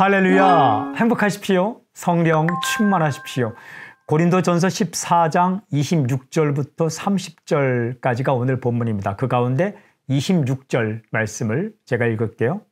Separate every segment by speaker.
Speaker 1: 할렐루야! 음. 행복하십시오. 성령 충만하십시오. 고린도 전서 14장 26절부터 30절까지가 오늘 본문입니다. 그 가운데 26절 말씀을 제가 읽을게요.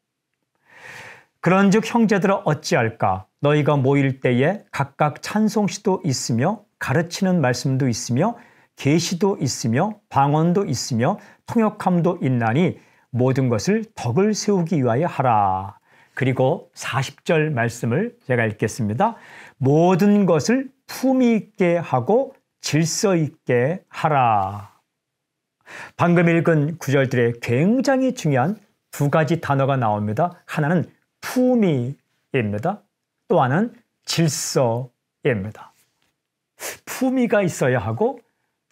Speaker 1: 그런 즉 형제들아 어찌할까? 너희가 모일 때에 각각 찬송시도 있으며 가르치는 말씀도 있으며 계시도 있으며 방언도 있으며 통역함도 있나니 모든 것을 덕을 세우기 위하여 하라 그리고 40절 말씀을 제가 읽겠습니다. 모든 것을 품위 있게 하고 질서 있게 하라. 방금 읽은 구절들에 굉장히 중요한 두 가지 단어가 나옵니다. 하나는 품위입니다. 또 하나는 질서입니다. 품위가 있어야 하고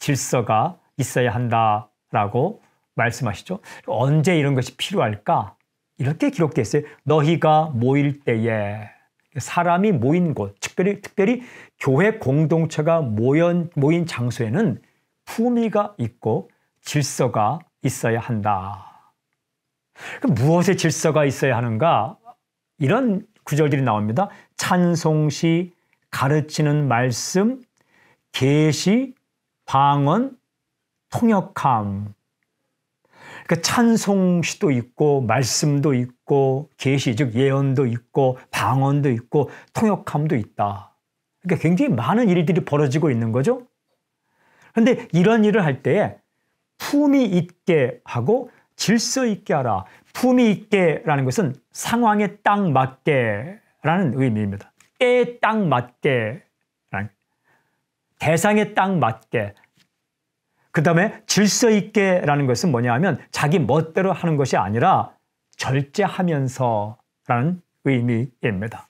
Speaker 1: 질서가 있어야 한다라고 말씀하시죠. 언제 이런 것이 필요할까? 이렇게 기록되어 있어요. 너희가 모일 때에 사람이 모인 곳, 특별히 특별히 교회 공동체가 모인 모인 장소에는 품위가 있고 질서가 있어야 한다. 그럼 무엇의 질서가 있어야 하는가? 이런 구절들이 나옵니다. 찬송시, 가르치는 말씀, 계시, 방언, 통역함. 그러니까 찬송시도 있고 말씀도 있고 계시 즉 예언도 있고 방언도 있고 통역함도 있다. 그러니까 굉장히 많은 일들이 벌어지고 있는 거죠. 그런데 이런 일을 할 때에 품이 있게 하고 질서 있게 하라. 품이 있게라는 것은 상황에 딱 맞게라는 의미입니다. 때딱 맞게 대상에 딱 맞게 그 다음에 질서 있게라는 것은 뭐냐 하면 자기 멋대로 하는 것이 아니라 절제하면서라는 의미입니다.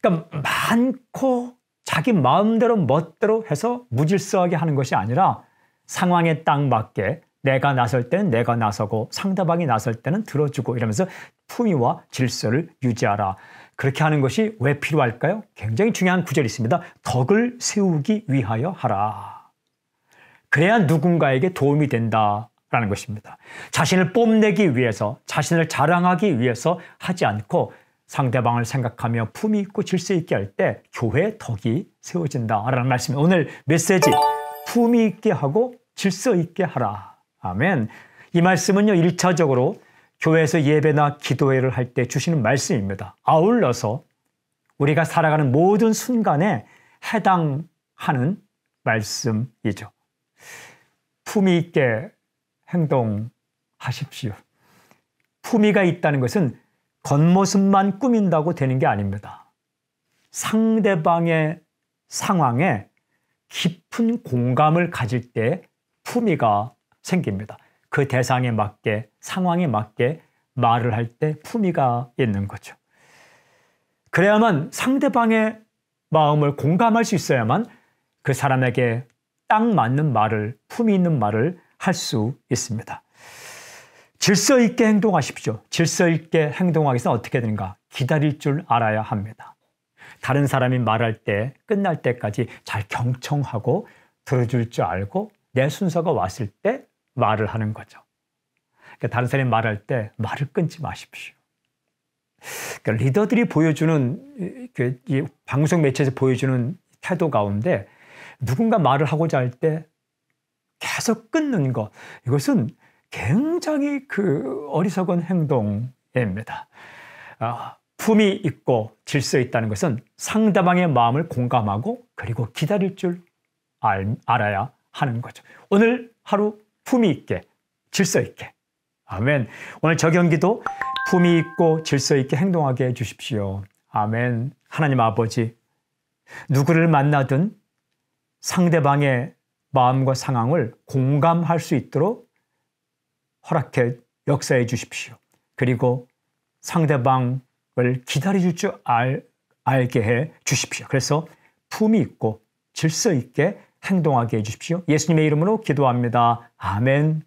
Speaker 1: 그러니까 많고 자기 마음대로 멋대로 해서 무질서하게 하는 것이 아니라 상황에 딱 맞게 내가 나설 때는 내가 나서고 상대방이 나설 때는 들어주고 이러면서 품위와 질서를 유지하라. 그렇게 하는 것이 왜 필요할까요? 굉장히 중요한 구절이 있습니다. 덕을 세우기 위하여 하라. 그래야 누군가에게 도움이 된다라는 것입니다. 자신을 뽐내기 위해서, 자신을 자랑하기 위해서 하지 않고 상대방을 생각하며 품위 있고 질서 있게 할 때교회 덕이 세워진다라는 말씀이 오늘 메시지 품위 있게 하고 질서 있게 하라. 아멘. 이 말씀은요, 1차적으로 교회에서 예배나 기도회를 할 때 주시는 말씀입니다. 아울러서 우리가 살아가는 모든 순간에 해당하는 말씀이죠. 품위 있게 행동하십시오. 품위가 있다는 것은 겉모습만 꾸민다고 되는 게 아닙니다. 상대방의 상황에 깊은 공감을 가질 때 품위가 생깁니다. 그 대상에 맞게, 상황에 맞게 말을 할 때 품위가 있는 거죠. 그래야만 상대방의 마음을 공감할 수 있어야만 그 사람에게 딱 맞는 말을, 품이 있는 말을 할 수 있습니다. 질서 있게 행동하십시오. 질서 있게 행동하기 위해서 어떻게 되는가? 기다릴 줄 알아야 합니다. 다른 사람이 말할 때, 끝날 때까지 잘 경청하고 들어줄 줄 알고 내 순서가 왔을 때 말을 하는 거죠. 그러니까 다른 사람이 말할 때 말을 끊지 마십시오. 그러니까 리더들이 보여주는, 그, 방송 매체에서 보여주는 태도 가운데 누군가 말을 하고자 할 때 계속 끊는 것. 이것은 굉장히 그 어리석은 행동입니다. 아, 품이 있고 질서 있다는 것은 상대방의 마음을 공감하고 그리고 기다릴 줄 알, 아야 하는 거죠. 오늘 하루 품이 있게, 질서 있게. 아멘. 오늘 저경기도 품이 있고 질서 있게 행동하게 해주십시오. 아멘. 하나님 아버지, 누구를 만나든 상대방의 마음과 상황을 공감할 수 있도록 허락해 역사해 주십시오. 그리고 상대방을 기다려줄 줄 알, 알게 해 주십시오. 그래서 품이 있고 질서 있게 행동하게 해 주십시오. 예수님의 이름으로 기도합니다. 아멘.